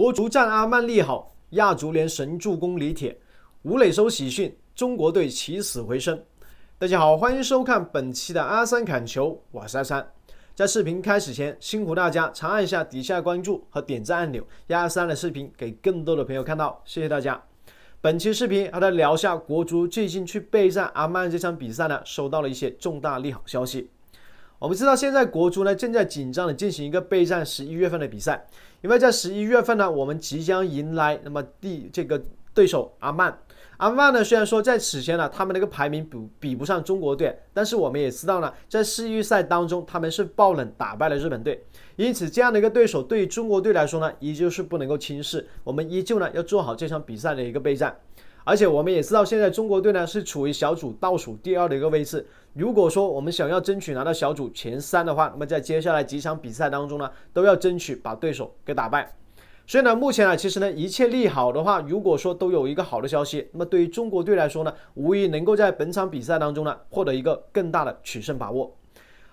国足战阿曼利好，亚足联神助攻李铁，吴磊收喜讯，中国队起死回生。大家好，欢迎收看本期的阿三砍球，我是阿三。在视频开始前，辛苦大家长按一下底下关注和点赞按钮，让阿三的视频给更多的朋友看到，谢谢大家。本期视频和大家聊下国足最近去备战阿曼这场比赛呢，收到了一些重大利好消息。我们知道，现在国足呢正在紧张的进行一个备战十一月份的比赛，因为在十一月份呢，我们即将迎来那么第这个对手阿曼。阿曼呢虽然说在此前呢他们那个排名比比不上中国队，但是我们也知道呢，在世预赛当中他们是爆冷打败了日本队，因此这样的一个对手对于中国队来说呢依旧是不能够轻视，我们依旧呢要做好这场比赛的一个备战。而且我们也知道，现在中国队呢是处于小组倒数第二的一个位置。如果说我们想要争取拿到小组前三的话，那么在接下来几场比赛当中呢，都要争取把对手给打败。所以呢，目前啊，其实呢，一切利好的话，如果说都有一个好的消息，那么对于中国队来说呢，无疑能够在本场比赛当中呢，获得一个更大的取胜把握。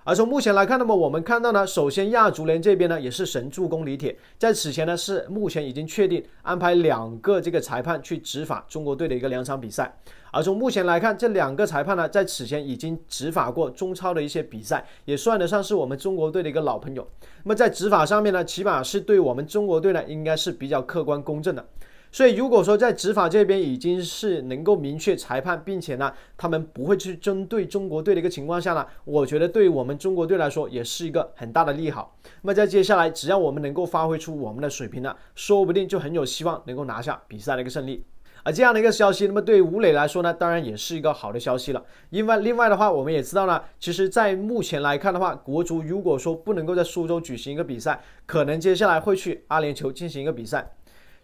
而从目前来看，那么我们看到呢，首先亚足联这边呢也是神助攻李铁，在此前呢是目前已经确定安排两个这个裁判去执法中国队的一个两场比赛。而从目前来看，这两个裁判呢在此前已经执法过中超的一些比赛，也算得上是我们中国队的一个老朋友。那么在执法上面呢，起码是对我们中国队呢应该是比较客观公正的。所以，如果说在执法这边已经是能够明确裁判，并且呢，他们不会去针对中国队的一个情况下呢，我觉得对于我们中国队来说也是一个很大的利好。那么在接下来，只要我们能够发挥出我们的水平呢，说不定就很有希望能够拿下比赛的一个胜利。而这样的一个消息，那么对吴磊来说呢，当然也是一个好的消息了。另外，另外的话，我们也知道呢，其实在目前来看的话，国足如果说不能够在苏州举行一个比赛，可能接下来会去阿联酋进行一个比赛。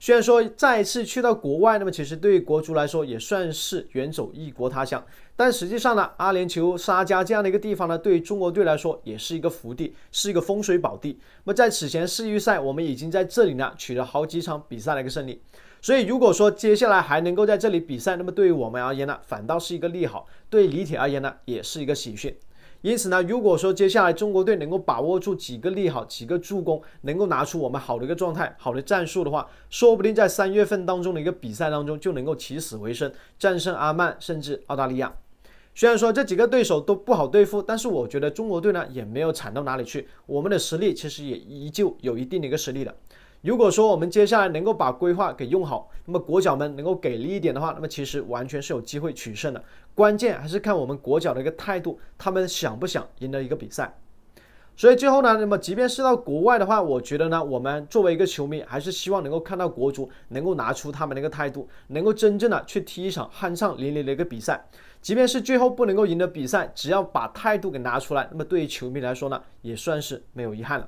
虽然说再次去到国外，那么其实对于国足来说也算是远走异国他乡，但实际上呢，阿联酋沙加这样的一个地方呢，对于中国队来说也是一个福地，是一个风水宝地。那么在此前世预赛，我们已经在这里呢取得好几场比赛的一个胜利，所以如果说接下来还能够在这里比赛，那么对于我们而言呢，反倒是一个利好，对李铁而言呢，也是一个喜讯。因此呢，如果说接下来中国队能够把握住几个利好、几个助攻，能够拿出我们好的一个状态、好的战术的话，说不定在三月份当中的一个比赛当中就能够起死回生，战胜阿曼甚至澳大利亚。虽然说这几个对手都不好对付，但是我觉得中国队呢也没有惨到哪里去，我们的实力其实也依旧有一定的一个实力的。如果说我们接下来能够把规划给用好，那么国脚们能够给力一点的话，那么其实完全是有机会取胜的。关键还是看我们国脚的一个态度，他们想不想赢得一个比赛？所以最后呢，那么即便是到国外的话，我觉得呢，我们作为一个球迷，还是希望能够看到国足能够拿出他们那个态度，能够真正的去踢一场酣畅淋漓的一个比赛。即便是最后不能够赢得比赛，只要把态度给拿出来，那么对于球迷来说呢，也算是没有遗憾了。